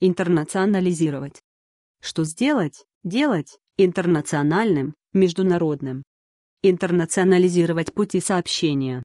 Интернационализировать. Что сделать? Делать интернациональным, международным. Интернационализировать пути сообщения.